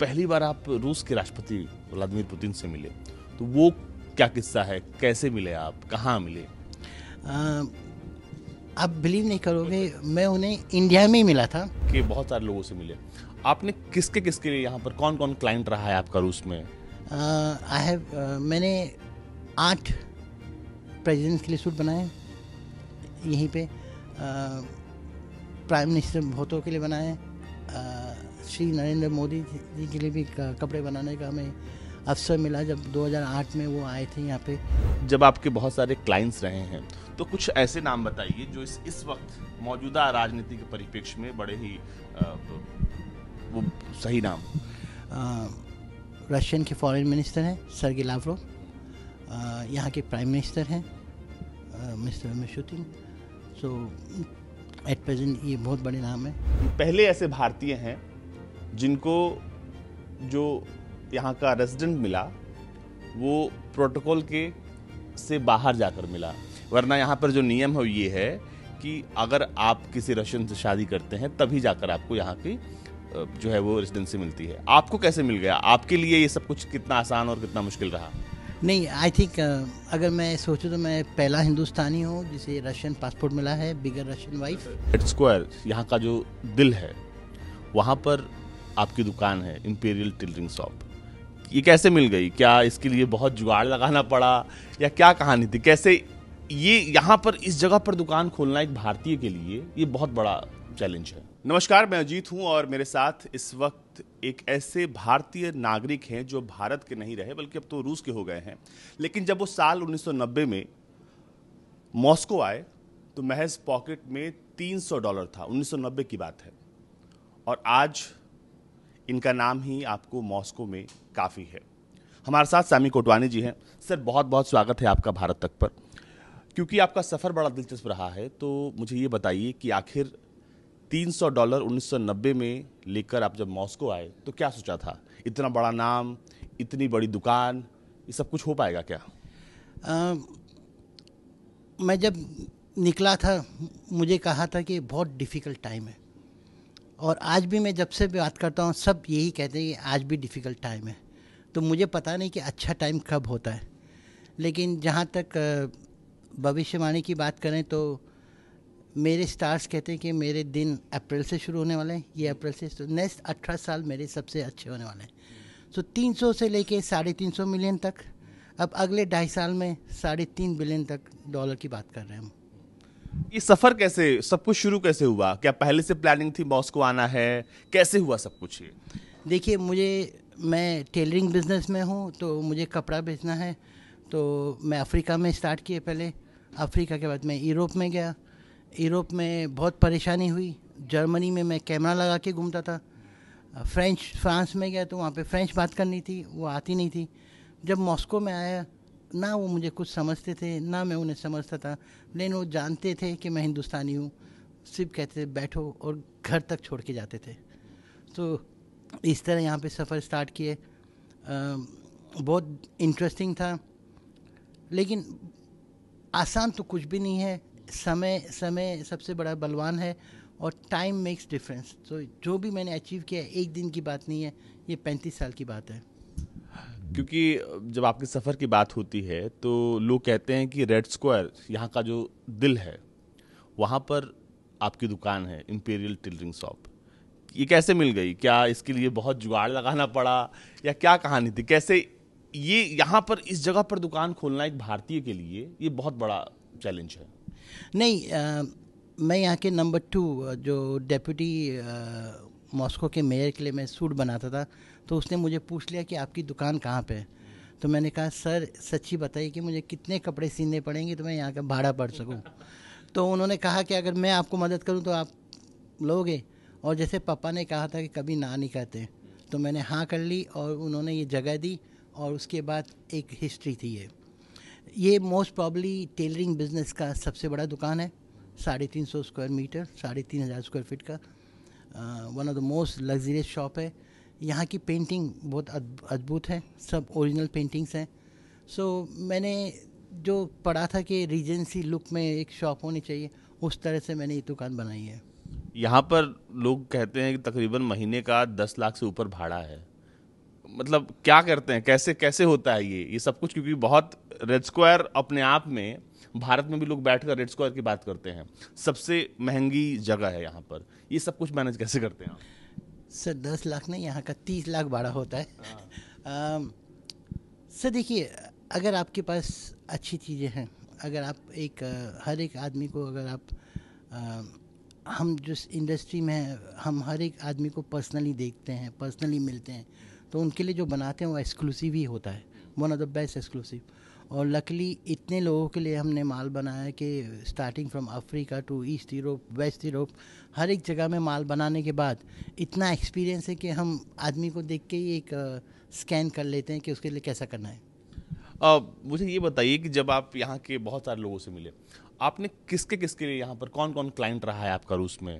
पहली बार आप रूस के राष्ट्रपति व्लादिमीर पुतिन से मिले तो वो क्या किस्सा है कैसे मिले आप कहाँ मिले आ, आप बिलीव नहीं करोगे मैं उन्हें इंडिया में ही मिला था कि बहुत सारे लोगों से मिले आपने किसके किसके लिए यहाँ पर कौन कौन क्लाइंट रहा है आपका रूस में आई हैव मैंने आठ प्रेजिडेंट्स के लिए सूट बनाए यहीं पे प्राइम मिनिस्टर भोतों के लिए बनाए श्री नरेंद्र मोदी जी के लिए भी कपड़े बनाने का हमें अवसर मिला जब 2008 में वो आए थे यहाँ पे जब आपके बहुत सारे क्लाइंट्स रहे हैं तो कुछ ऐसे नाम बताइए जो इस इस वक्त मौजूदा राजनीति के परिप्रेक्ष्य में बड़े ही आ, वो सही नाम रशियन के फॉरेन मिनिस्टर हैं सर्गी लावरो यहाँ के प्राइम मिनिस्टर हैं Mister Mishustin so at present ये बहुत बड़े नाम है पहले ऐसे भारतीय हैं जिनको जो यहाँ का रेजिडेंट मिला वो प्रोटोकॉल के से बाहर जाकर मिला वरना यहाँ पर जो नियम है ये है कि अगर आप किसी रशियन से शादी करते हैं तभी जाकर आपको यहाँ की जो है वो रेजिडेंसी मिलती है आपको कैसे मिल गया आपके लिए ये सब कुछ कितना आसान और कितना मुश्किल रहा नहीं आई थिंक uh, अगर मैं सोचूं तो मैं पहला हिंदुस्तानी हूँ जिसे रशियन पासपोर्ट मिला है bigger Russian wife head square यहाँ का जो दिल है वहाँ पर आपकी दुकान है इम्पेरियल टिलरिंग शॉप ये कैसे मिल गई क्या इसके लिए बहुत जुगाड़ लगाना पड़ा या क्या कहानी थी कैसे ये यहाँ पर इस जगह पर दुकान खोलना एक भारतीय के लिए ये बहुत बड़ा चैलेंज है नमस्कार मैं अजीत हूँ और मेरे साथ इस वक्त एक ऐसे भारतीय नागरिक हैं जो भारत के नहीं रहे बल्कि अब तो रूस के हो गए हैं लेकिन जब वो साल 1990 में मॉस्को आए तो महज पॉकेट में 300 डॉलर था 1990 की बात है और आज इनका नाम ही आपको मॉस्को में काफ़ी है हमारे साथ सामी कोटवानी जी हैं सर बहुत बहुत स्वागत है आपका भारत तक पर क्योंकि आपका सफ़र बड़ा दिलचस्प रहा है तो मुझे ये बताइए कि आखिर 300 डॉलर 1990 में लेकर आप जब मॉस्को आए तो क्या सोचा था इतना बड़ा नाम इतनी बड़ी दुकान ये सब कुछ हो पाएगा क्या आ, मैं जब निकला था मुझे कहा था कि बहुत डिफ़िकल्ट टाइम है और आज भी मैं जब से बात करता हूँ सब यही कहते हैं कि आज भी डिफ़िकल्ट टाइम है तो मुझे पता नहीं कि अच्छा टाइम कब होता है लेकिन जहाँ तक भविष्यवाणी की बात करें तो मेरे स्टार्स कहते हैं कि मेरे दिन अप्रैल से शुरू होने वाले हैं ये अप्रैल से नेक्स्ट तो अठारह साल मेरे सबसे अच्छे होने वाले हैं सो तो तीन सौ से लेके साढ़े तीन सौ मिलियन तक अब अगले ढाई साल में साढ़े तीन बिलियन तक डॉलर की बात कर रहे हैं हम ये सफर कैसे सब कुछ शुरू कैसे हुआ क्या पहले से प्लानिंग थी मॉस्को आना है कैसे हुआ सब कुछ ये देखिए मुझे मैं टेलरिंग बिजनेस में हूँ तो मुझे कपड़ा बेचना है तो मैं अफ्रीका में स्टार्ट किए पहले अफ्रीका के बाद मैं यूरोप में गया यूरोप में बहुत परेशानी हुई जर्मनी में मैं कैमरा लगा के घूमता था फ्रेंच फ्रांस में गया तो वहाँ पे फ्रेंच बात करनी थी वो आती नहीं थी जब मॉस्को में आया ना वो मुझे कुछ समझते थे ना मैं उन्हें समझता था लेकिन वो जानते थे कि मैं हिंदुस्तानी हूँ सिर्फ कहते थे बैठो और घर तक छोड़ के जाते थे तो इस तरह यहाँ पे सफ़र स्टार्ट किए बहुत इंटरेस्टिंग था लेकिन आसान तो कुछ भी नहीं है समय समय सबसे बड़ा बलवान है और टाइम मेक्स डिफरेंस तो जो भी मैंने अचीव किया एक दिन की बात नहीं है ये पैंतीस साल की बात है क्योंकि जब आपके सफ़र की बात होती है तो लोग कहते हैं कि रेड स्क्वायर यहाँ का जो दिल है वहाँ पर आपकी दुकान है इम्पेरियल टेलरिंग शॉप ये कैसे मिल गई क्या इसके लिए बहुत जुगाड़ लगाना पड़ा या क्या कहानी थी कैसे ये यहाँ पर इस जगह पर दुकान खोलना एक भारतीय के लिए ये बहुत बड़ा चैलेंज है नहीं आ, मैं यहाँ के नंबर टू जो डेप्यूटी मॉस्को के मेयर के लिए मैं सूट बनाता था तो उसने मुझे पूछ लिया कि आपकी दुकान कहाँ पे है तो मैंने कहा सर सच्ची बताइए कि मुझे कितने कपड़े सीने पड़ेंगे तो मैं यहाँ का भाड़ा पड़ सकूँ तो उन्होंने कहा कि अगर मैं आपको मदद करूँ तो आप लोगे और जैसे पापा ने कहा था कि कभी ना नहीं कहते तो मैंने हाँ कर ली और उन्होंने ये जगह दी और उसके बाद एक हिस्ट्री थी ये ये मोस्ट प्रॉब्ली टेलरिंग बिज़नेस का सबसे बड़ा दुकान है साढ़े तीन सौ स्क्वायर मीटर साढ़े तीन हज़ार स्क्वायर फीट का one of the most luxurious shop है यहाँ की पेंटिंग बहुत अद्भुत है सब ओरिजिनल पेंटिंग्स हैं सो so, मैंने जो पढ़ा था कि रीजेंसी लुक में एक शॉप होनी चाहिए उस तरह से मैंने ये दुकान बनाई है यहाँ पर लोग कहते हैं कि तकरीबन महीने का दस लाख से ऊपर भाड़ा है मतलब क्या करते हैं कैसे कैसे होता है ये ये सब कुछ क्योंकि बहुत रेड स्क्वायर अपने आप में भारत में भी लोग बैठकर रेड स्क्वायर की बात करते हैं सबसे महंगी जगह है यहाँ पर ये सब कुछ मैनेज कैसे करते हैं सर दस लाख नहीं यहाँ का तीस लाख भाड़ा होता है हाँ। सर देखिए अगर आपके पास अच्छी चीज़ें हैं अगर आप एक हर एक आदमी को अगर आप आ, हम जिस इंडस्ट्री में हैं हम हर एक आदमी को पर्सनली देखते हैं पर्सनली मिलते हैं तो उनके लिए जो बनाते हैं वो एक्सक्लूसिव ही होता है one of the best exclusive और लकली इतने लोगों के लिए हमने माल बनाया कि starting from Africa to East Europe West Europe हर एक जगह में माल बनाने के बाद इतना एक्सपीरियंस है कि हम आदमी को देख के ही एक स्कैन कर लेते हैं कि उसके लिए कैसा करना है आ, मुझे ये बताइए कि जब आप यहाँ के बहुत सारे लोगों से मिले आपने किसके किसके लिए यहाँ पर कौन कौन क्लाइंट रहा है आपका रूस में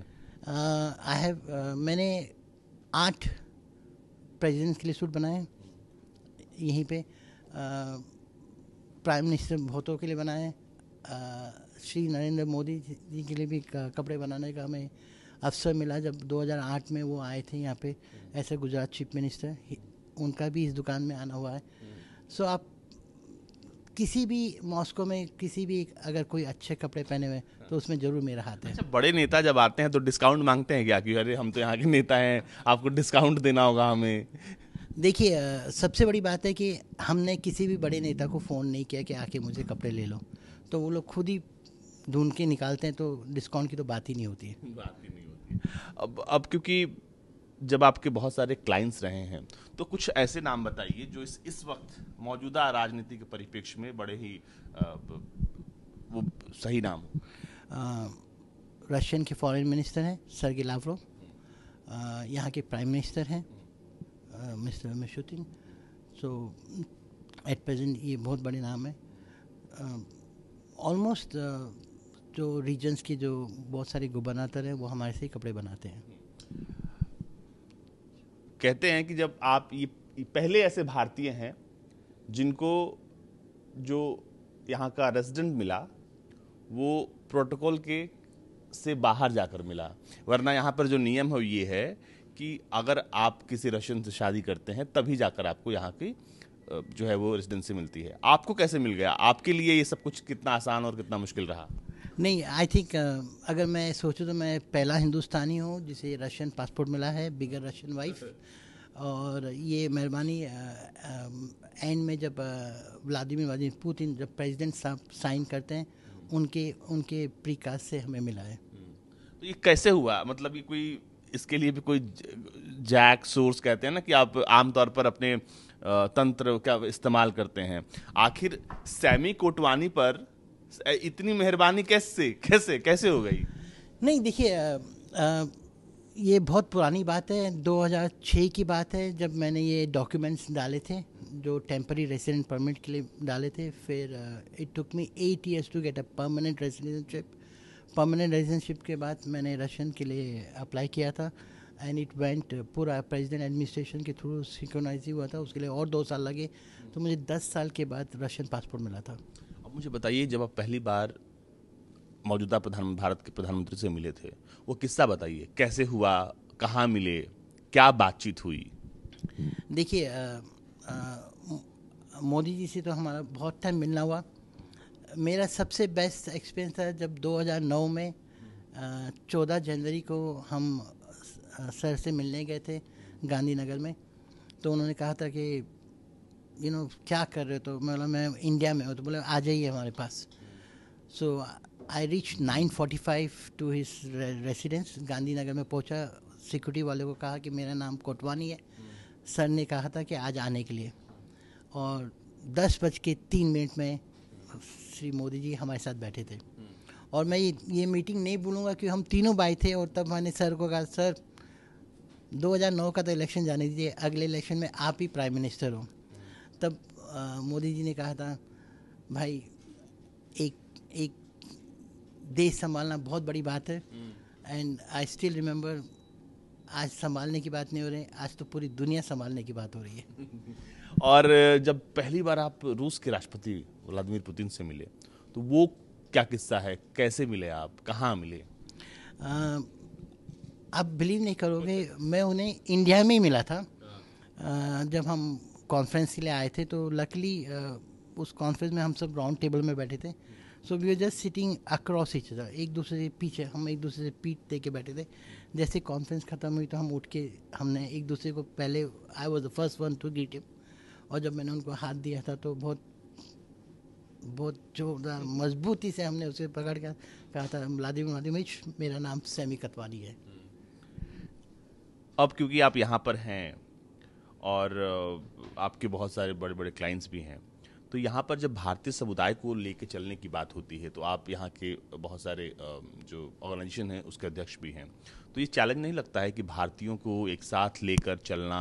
आई हैव मैंने आठ प्रेजिडेंट्स के लिए सूट बनाए यहीं पे प्राइम मिनिस्टर भोतों के लिए बनाए श्री नरेंद्र मोदी जी के लिए भी कपड़े बनाने का हमें अवसर मिला जब 2008 में वो आए थे यहाँ पे ऐसे गुजरात चीफ मिनिस्टर उनका भी इस दुकान में आना हुआ है सो आप किसी भी मॉस्को में किसी भी अगर कोई अच्छे कपड़े पहने हुए तो उसमें जरूर मेरा हाथ है अच्छा, बड़े नेता जब आते हैं तो डिस्काउंट मांगते हैं क्या कि अरे हम तो यहाँ के नेता हैं आपको डिस्काउंट देना होगा हमें देखिए सबसे बड़ी बात है कि हमने किसी भी बड़े नेता को फ़ोन नहीं किया कि आके मुझे कपड़े ले लो तो वो लोग खुद ही ढूंढ के निकालते हैं तो डिस्काउंट की तो बात ही नहीं होती है बात ही नहीं होती अब अब क्योंकि जब आपके बहुत सारे क्लाइंट्स रहे हैं तो कुछ ऐसे नाम बताइए जो इस इस वक्त मौजूदा राजनीति के परिप्रेक्ष्य में बड़े ही आ, वो सही नाम रशियन के फॉरेन मिनिस्टर हैं सर्गे लावरो यहाँ के प्राइम मिनिस्टर हैं मिस्टर शूटिंग सो एट प्रेजेंट ये बहुत बड़े नाम है ऑलमोस्ट um, uh, जो रीजन्स के जो बहुत सारे गुबनातर हैं वो हमारे से ही कपड़े बनाते हैं कहते हैं कि जब आप ये पहले ऐसे भारतीय हैं जिनको जो यहाँ का रेजिडेंट मिला वो प्रोटोकॉल के से बाहर जाकर मिला वरना यहाँ पर जो नियम है ये है कि अगर आप किसी रशियन से शादी करते हैं तभी जाकर आपको यहाँ की जो है वो रेजिडेंसी मिलती है आपको कैसे मिल गया आपके लिए ये सब कुछ कितना आसान और कितना मुश्किल रहा नहीं आई थिंक uh, अगर मैं सोचूँ तो मैं पहला हिंदुस्तानी हूँ जिसे रशियन पासपोर्ट मिला है बिगर रशियन वाइफ और ये मेहरबानी एंड में जब व्लादिमिर व्लादिमिर पुतिन जब प्रेसिडेंट साहब साइन करते हैं उनके उनके प्रीकास्ट से हमें मिला है तो ये कैसे हुआ मतलब ये कोई इसके लिए भी कोई जैक सोर्स कहते हैं ना कि आप आमतौर पर अपने तंत्र का इस्तेमाल करते हैं आखिर सैमी कोटवानी पर इतनी मेहरबानी कैसे कैसे कैसे हो गई नहीं देखिए ये बहुत पुरानी बात है 2006 की बात है जब मैंने ये डॉक्यूमेंट्स डाले थे जो टेम्परी रेसिडेंट परमिट के लिए डाले थे फिर it took me eight years to get a permanent residentship permanent residentship के बाद मैंने रशियन के लिए अप्लाई किया था एंड इट वेंट पूरा प्रेसिडेंट एडमिनिस्ट्रेशन के थ्रू सिक्योनाइज हुआ था उसके लिए और दो साल लगे तो मुझे दस साल के बाद रशियन पासपोर्ट मिला था अब मुझे बताइए जब आप पहली बार मौजूदा प्रधान भारत के प्रधानमंत्री से मिले थे वो किस्सा बताइए कैसे हुआ कहाँ मिले क्या बातचीत हुई देखिए मोदी जी से तो हमारा बहुत टाइम मिलना हुआ मेरा सबसे बेस्ट एक्सपीरियंस था जब 2009 में चौदह जनवरी को हम सर से मिलने गए थे गांधीनगर में तो उन्होंने कहा था कि यू नो क्या कर रहे हो तो मतलब मैं इंडिया में हूँ तो बोले आ जाइए हमारे पास so I reach 9:45 to his residence Gandhinagar में पहुँचा सिक्योरिटी वाले को कहा कि मेरा नाम कोटवानी है सर ने कहा था कि आज आने के लिए और दस बज के तीन मिनट में श्री मोदी जी हमारे साथ बैठे थे हम्म। और मैं ये, ये मीटिंग नहीं भूलूंगा क्योंकि हम तीनों भाई थे और तब मैंने सर को कहा सर 2009 का तो इलेक्शन जाने दीजिए अगले इलेक्शन में आप ही प्राइम मिनिस्टर हो तब मोदी जी ने कहा था भाई एक एक देश संभालना बहुत बड़ी बात है एंड आई स्टिल रिमेंबर आज संभालने की बात नहीं हो रही आज तो पूरी दुनिया संभालने की बात हो रही है और जब पहली बार आप रूस के राष्ट्रपति व्लादिमीर पुतिन से मिले तो वो क्या किस्सा है कैसे मिले आप कहाँ मिले आ, आप बिलीव नहीं करोगे मैं उन्हें इंडिया में ही मिला था आ, जब हम कॉन्फ्रेंस के लिए आए थे तो लकली उस कॉन्फ्रेंस में हम सब राउंड टेबल में बैठे थे so we are just sitting across each other एक दूसरे से पीछे हम एक दूसरे से पीठ दे के बैठे थे जैसे कॉन्फ्रेंस ख़त्म हुई तो हम उठ के हमने एक दूसरे को पहले I was the first one to greet him और जब मैंने उनको हाथ दिया था तो बहुत बहुत जोरदार मजबूती से हमने उसे पकड़ कर कहा था व्लादिमिर व्लादिमिच मेरा नाम सैमी कतवानी है अब क्योंकि आप यहाँ पर हैं और आपके बहुत सारे बड़े बड़े क्लाइंट्स भी हैं तो यहाँ पर जब भारतीय समुदाय को लेके चलने की बात होती है तो आप यहाँ के बहुत सारे जो ऑर्गेनाइजेशन हैं उसके अध्यक्ष भी हैं तो ये चैलेंज नहीं लगता है कि भारतीयों को एक साथ लेकर चलना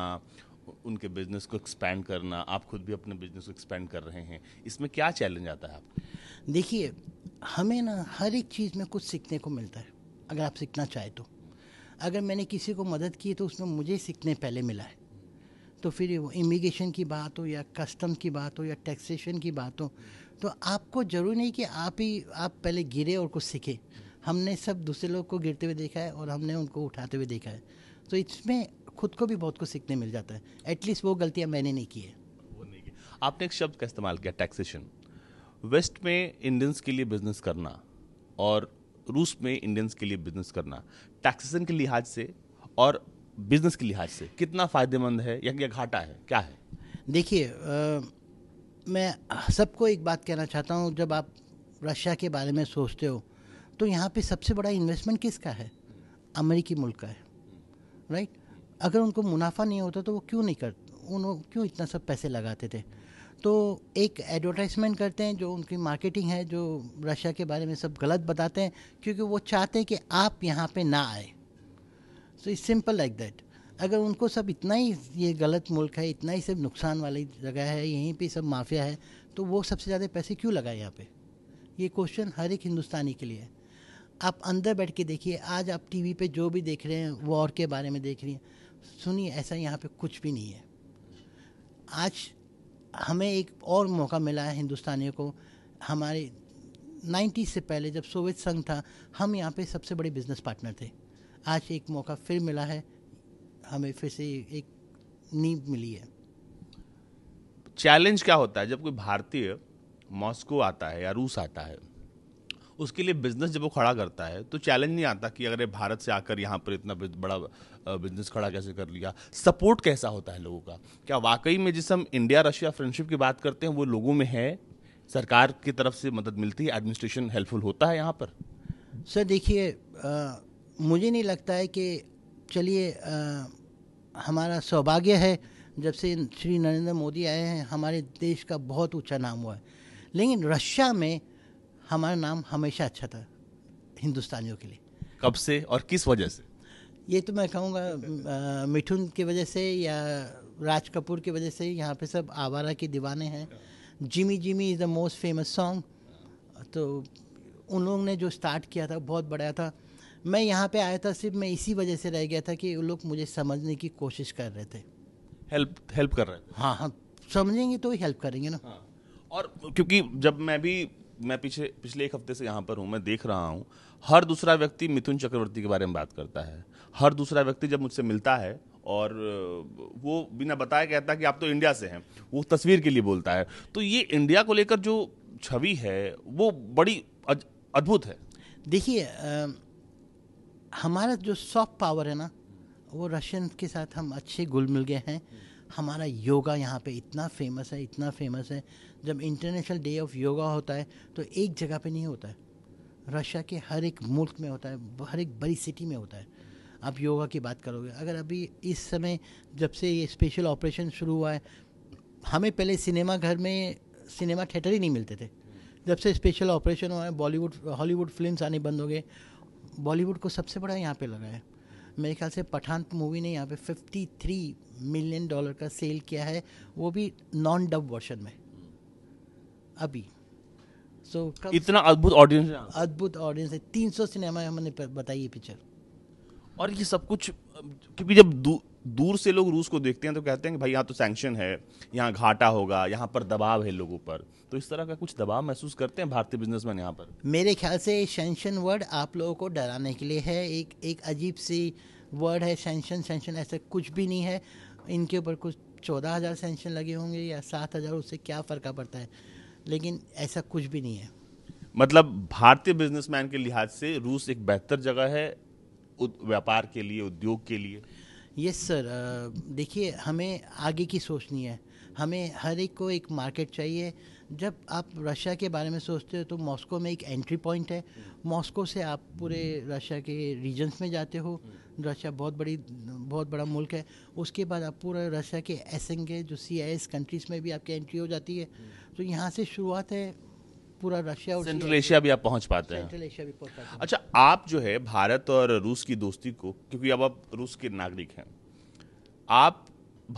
उनके बिजनेस को एक्सपेंड करना आप खुद भी अपने बिजनेस को एक्सपेंड कर रहे हैं इसमें क्या चैलेंज आता है आप देखिए हमें ना हर एक चीज़ में कुछ सीखने को मिलता है अगर आप सीखना चाहें तो अगर मैंने किसी को मदद की तो उसमें मुझे सीखने पहले मिला है तो फिर इमिग्रेशन की बात हो या कस्टम की बात हो या टैक्सेशन की बात हो तो आपको ज़रूरी नहीं कि आप ही आप पहले गिरे और कुछ सीखे हमने सब दूसरे लोग को गिरते हुए देखा है और हमने उनको उठाते हुए देखा है तो इसमें खुद को भी बहुत कुछ सीखने मिल जाता है एटलीस्ट वो गलतियाँ मैंने नहीं की है वो नहीं की आपने एक शब्द का इस्तेमाल किया टैक्सेशन वेस्ट में इंडियंस के लिए बिजनेस करना और रूस में इंडियंस के लिए बिजनेस करना टैक्सेशन के लिहाज से और बिजनेस के लिहाज से कितना फ़ायदेमंद है या घाटा है क्या है देखिए मैं सबको एक बात कहना चाहता हूँ जब आप रशिया के बारे में सोचते हो तो यहाँ पे सबसे बड़ा इन्वेस्टमेंट किसका है अमेरिकी मुल्क का है राइट अगर उनको मुनाफा नहीं होता तो वो क्यों नहीं कर उन क्यों इतना सब पैसे लगाते थे तो एक एडवर्टाइजमेंट करते हैं जो उनकी मार्केटिंग है जो रशिया के बारे में सब गलत बताते हैं क्योंकि वो चाहते हैं कि आप यहाँ पे ना आए so it's simple like that अगर उनको सब इतना ही ये गलत मुल्क है इतना ही सब नुकसान वाली जगह है यहीं पे सब माफिया है तो वो सबसे ज़्यादा पैसे क्यों लगाए यहाँ पे ये क्वेश्चन हर एक हिंदुस्तानी के लिए है आप अंदर बैठ के देखिए आज आप टीवी पे जो भी देख रहे हैं वॉर के बारे में देख रही हैं सुनिए ऐसा यहाँ पे कुछ भी नहीं है आज हमें एक और मौका मिला है हिंदुस्तानियों को हमारे 90 से पहले जब सोवियत संघ था हम यहाँ पे सबसे बड़े बिजनेस पार्टनर थे आज एक मौका फिर मिला है हमें फिर से एक नींव मिली है चैलेंज क्या होता है जब कोई भारतीय मॉस्को आता है या रूस आता है उसके लिए बिजनेस जब वो खड़ा करता है तो चैलेंज नहीं आता कि अगर ये भारत से आकर यहाँ पर इतना बड़ा बिजनेस खड़ा कैसे कर लिया सपोर्ट कैसा होता है लोगों का क्या वाकई में जिस हम इंडिया रशिया फ्रेंडशिप की बात करते हैं वो लोगों में है सरकार की तरफ से मदद मिलती है एडमिनिस्ट्रेशन हेल्पफुल होता है यहाँ पर सर देखिए मुझे नहीं लगता है कि चलिए हमारा सौभाग्य है जब से श्री नरेंद्र मोदी आए हैं हमारे देश का बहुत ऊंचा नाम हुआ है लेकिन रशिया में हमारा नाम हमेशा अच्छा था हिंदुस्तानियों के लिए कब से और किस वजह से ये तो मैं कहूँगा मिठुन की वजह से या राज कपूर की वजह से यहाँ पे सब आवारा के दीवाने हैं Jimmy Jimmy is the most famous song तो उन लोगों ने जो स्टार्ट किया था बहुत बढ़िया था मैं यहाँ पे आया था सिर्फ मैं इसी वजह से रह गया था कि वो लोग मुझे समझने की कोशिश कर रहे थे हेल्प हेल्प कर रहे थे हाँ हाँ समझेंगे तो ही हेल्प करेंगे ना हाँ। और क्योंकि जब मैं भी मैं पीछे पिछले एक हफ्ते से यहाँ पर हूँ मैं देख रहा हूँ हर दूसरा व्यक्ति मिथुन चक्रवर्ती के बारे में बात करता है हर दूसरा व्यक्ति जब मुझसे मिलता है और वो बिना बताए कहता कि आप तो इंडिया से हैं वो तस्वीर के लिए बोलता है तो ये इंडिया को लेकर जो छवि है वो बड़ी अद्भुत है देखिए हमारा जो सॉफ्ट पावर है ना वो रशियन के साथ हम अच्छे गुल मिल गए हैं हमारा योगा यहाँ पे इतना फेमस है इतना फेमस है जब इंटरनेशनल डे ऑफ योगा होता है तो एक जगह पे नहीं होता है रशिया के हर एक मुल्क में होता है हर एक बड़ी सिटी में होता है आप योगा की बात करोगे अगर अभी इस समय जब से ये स्पेशल ऑपरेशन शुरू हुआ है हमें पहले सिनेमा घर में सिनेमा थिएटर ही नहीं मिलते थे जब से स्पेशल ऑपरेशन हुआ है बॉलीवुड हॉलीवुड फिल्म आने बंद हो गए बॉलीवुड को सबसे बड़ा यहाँ पे लगा है मेरे ख्याल से पठान मूवी ने यहाँ पे 53 मिलियन डॉलर का सेल किया है वो भी नॉन डब वर्शन में अभी सो so, इतना अद्भुत ऑडियंस अद्भुत ऑडियंस है तीन सौ सिनेमा हमने बताई ये पिक्चर और ये सब कुछ क्योंकि जब दू, दूर से लोग रूस को देखते हैं तो कहते हैं कि भाई यहाँ तो सैंक्शन है यहाँ घाटा होगा यहाँ पर दबाव है लोगों पर तो इस तरह का कुछ दबाव महसूस करते हैं भारतीय बिजनेसमैन यहाँ पर मेरे ख्याल से सेंशन वर्ड आप लोगों को डराने के लिए है एक एक अजीब सी वर्ड है सेंशन सेंशन ऐसा कुछ भी नहीं है इनके ऊपर कुछ चौदह हज़ार सेंशन लगे होंगे या सात हज़ार उससे क्या फ़र्क पड़ता है लेकिन ऐसा कुछ भी नहीं है मतलब भारतीय बिजनेसमैन के लिहाज से रूस एक बेहतर जगह है व्यापार के लिए उद्योग के लिए यस सर देखिए हमें आगे की सोचनी है हमें हर एक को एक मार्केट चाहिए जब आप रशिया के बारे में सोचते हो तो मॉस्को में एक एंट्री पॉइंट है मॉस्को से आप पूरे रशिया के रीजन्स में जाते हो रशिया बहुत बड़ी बहुत बड़ा मुल्क है उसके बाद आप पूरा रशिया के एस जो सी आई एस कंट्रीज़ में भी आपकी एंट्री हो जाती है तो यहाँ से शुरुआत है पूरा रशिया और सेंट्रल एशिया भी आप पहुंच पाते हैं सेंट्रल एशिया भी पहुंच पाते हैं अच्छा आप जो है भारत और रूस की दोस्ती को क्योंकि अब आप रूस के नागरिक हैं आप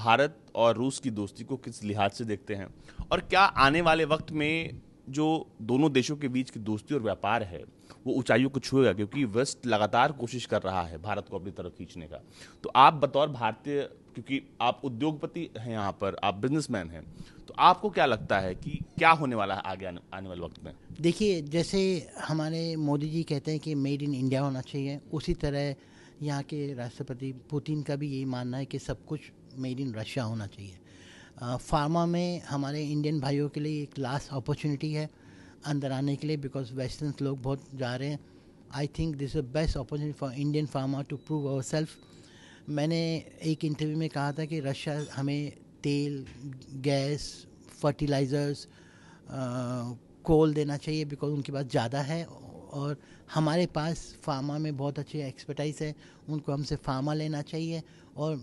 भारत और रूस की दोस्ती को किस लिहाज से देखते हैं और क्या आने वाले वक्त में जो दोनों देशों के बीच की दोस्ती और व्यापार है वो ऊंचाइयों को छुएगा क्योंकि वेस्ट लगातार कोशिश कर रहा है भारत को अपनी तरफ खींचने का तो आप बतौर भारतीय क्योंकि आप उद्योगपति हैं यहाँ पर आप बिजनेसमैन हैं तो आपको क्या लगता है कि क्या होने वाला है आगे आने वाले वक्त में देखिए जैसे हमारे मोदी जी कहते हैं कि मेड इन इंडिया होना चाहिए उसी तरह यहाँ के राष्ट्रपति पुतिन का भी यही मानना है कि सब कुछ मेड इन रशिया होना चाहिए फार्मा में हमारे इंडियन भाइयों के लिए एक लास्ट अपॉर्चुनिटी है अंदर आने के लिए बिकॉज वेस्टर्न लोग बहुत जा रहे हैं I think this is best opportunity for Indian pharma to prove our self मैंने एक इंटरव्यू में कहा था कि रशिया हमें तेल गैस फर्टिलाइज़र्स कोल देना चाहिए बिकॉज उनके पास ज़्यादा है और हमारे पास फार्मा में बहुत अच्छे एक्सपर्टाइज है उनको हमसे फार्मा लेना चाहिए और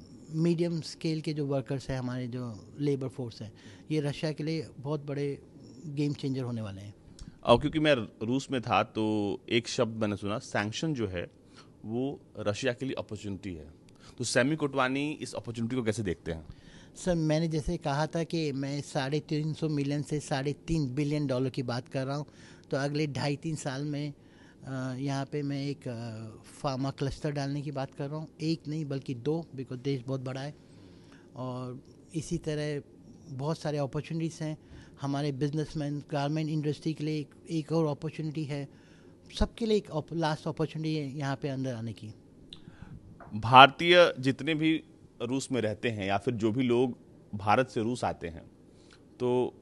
मीडियम स्केल के जो वर्कर्स हैं हमारे जो लेबर फोर्स हैं ये रशिया के लिए बहुत बड़े गेम चेंजर होने वाले हैं और क्योंकि मैं रूस में था तो एक शब्द मैंने सुना सैंक्शन जो है वो रशिया के लिए अपॉर्चुनिटी है तो सैमी कोटवानी इस अपॉर्चुनिटी को कैसे देखते हैं सर मैंने जैसे कहा था कि मैं साढ़े तीन सौ मिलियन से साढ़े तीन बिलियन डॉलर की बात कर रहा हूँ तो अगले ढाई तीन साल में यहाँ पे मैं एक फार्मा क्लस्टर डालने की बात कर रहा हूँ एक नहीं बल्कि दो बिकॉज देश बहुत बड़ा है और इसी तरह बहुत सारे अपॉर्चुनिटीज़ हैं हमारे बिजनेसमैन गारमेंट इंडस्ट्री के लिए एक, एक और अपॉर्चुनिटी है सबके लिए एक लास्ट अपॉर्चुनिटी है यहाँ पे अंदर आने की भारतीय जितने भी रूस में रहते हैं या फिर जो भी लोग भारत से रूस आते हैं तो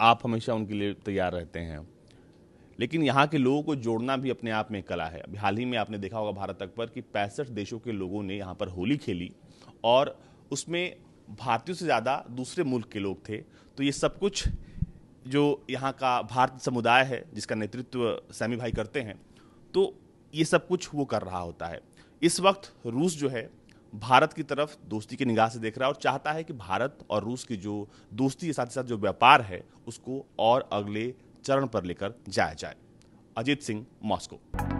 आप हमेशा उनके लिए तैयार रहते हैं लेकिन यहाँ के लोगों को जोड़ना भी अपने आप में कला है अभी हाल ही में आपने देखा होगा भारत तक पर कि पैंसठ देशों के लोगों ने यहाँ पर होली खेली और उसमें भारतीयों से ज़्यादा दूसरे मुल्क के लोग थे तो ये सब कुछ जो यहाँ का भारत समुदाय है जिसका नेतृत्व सैमी भाई करते हैं तो ये सब कुछ वो कर रहा होता है इस वक्त रूस जो है भारत की तरफ दोस्ती की निगाह से देख रहा है और चाहता है कि भारत और रूस की जो दोस्ती के साथ साथ जो व्यापार है उसको और अगले चरण पर लेकर जाया जाए अजीत सिंह मॉस्को